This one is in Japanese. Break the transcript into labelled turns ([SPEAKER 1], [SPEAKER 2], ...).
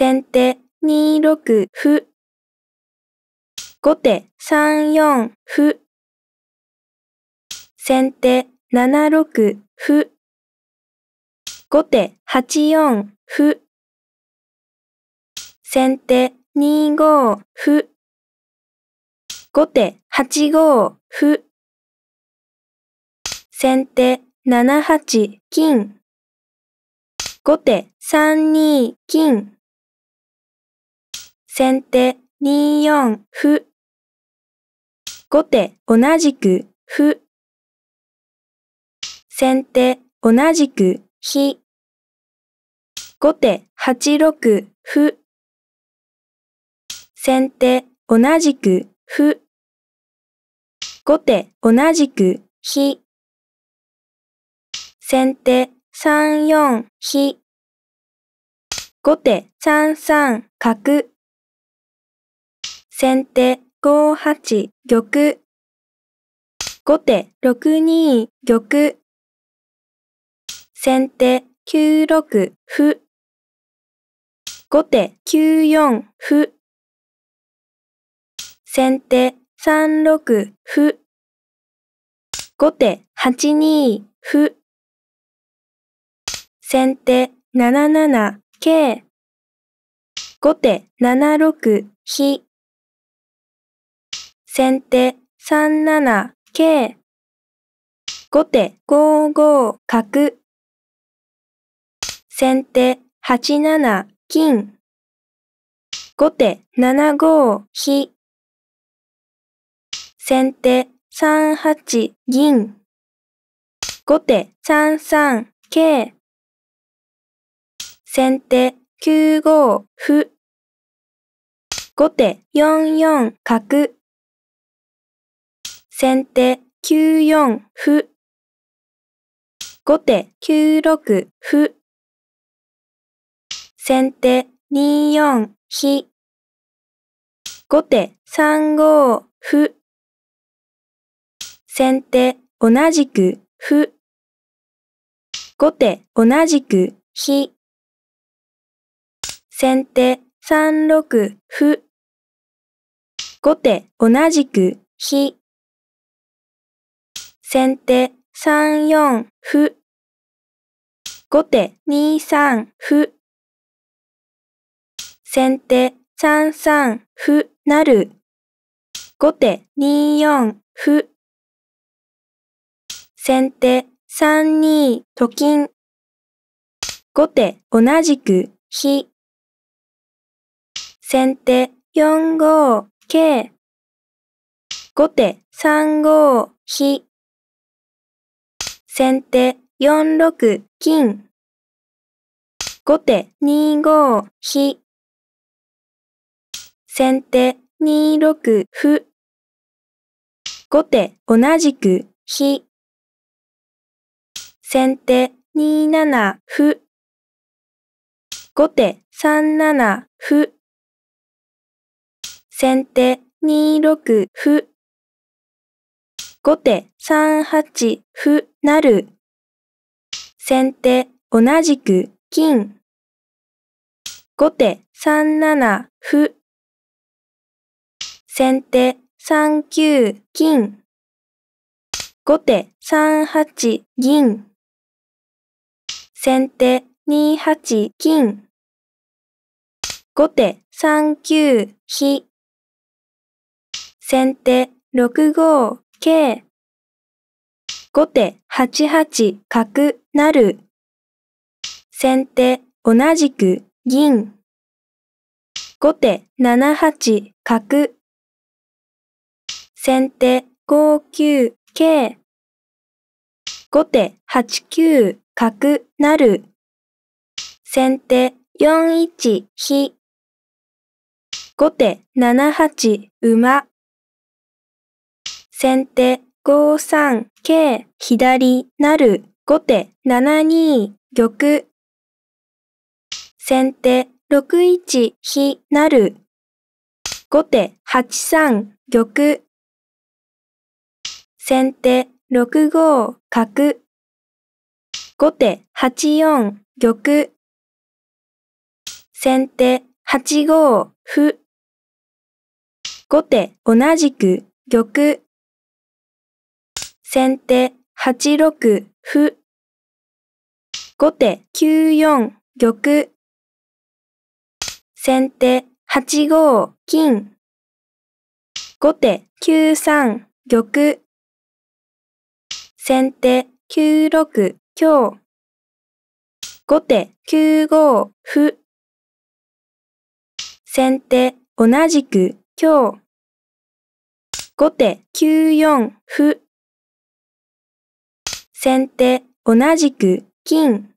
[SPEAKER 1] 先手2六歩。後手3四歩。先手7六歩。後手8四歩。先手2五歩。後手8五歩。先手7八金。後手3二金。先手2四歩。後手同じく歩。先手同じく飛。後手8六歩。先手同じく歩。後手同じく飛。先手3四飛。後手3三角。先手5八玉。後手6二玉。先手9六歩。後手9四歩。先手3六歩。後手8二歩。先手7七桂。後手7六飛。先手3七桂。後手5五角。先手8七金。後手7五飛。先手3八銀。後手3三桂。先手9五歩。後手4四角。先手9四歩。後手9六歩。先手2四飛。後手3五歩。先手同じく歩。後手同じく飛。先手3六歩。後手同じく飛。先手3四歩。後手2三歩。先手3三歩なる。後手2四歩。先手3二と金。後手同じく飛。先手4五桂。後手3五飛。先手4六金。後手2五飛。先手2六歩。後手同じく飛。先手2七歩。後手3七歩。先手2六歩。後手3八歩る。先手同じく金。後手3七歩。先手3九金。後手3八銀。先手2八金。後手3九飛。先手6五 K 後手8八角成先手同じく銀後手7八角先手5九桂後手8九角成先手4一飛後手7八馬先手5三桂、左、なる、後手7二玉。先手6一飛、なる。後手8三玉。先手6五角。後手8四玉。先手8五歩。後手同じく玉。先手8六歩。後手9四玉。先手8五金。後手9三玉。先手9六強。後手9五歩。先手同じく強。後手9四歩。先手同じく金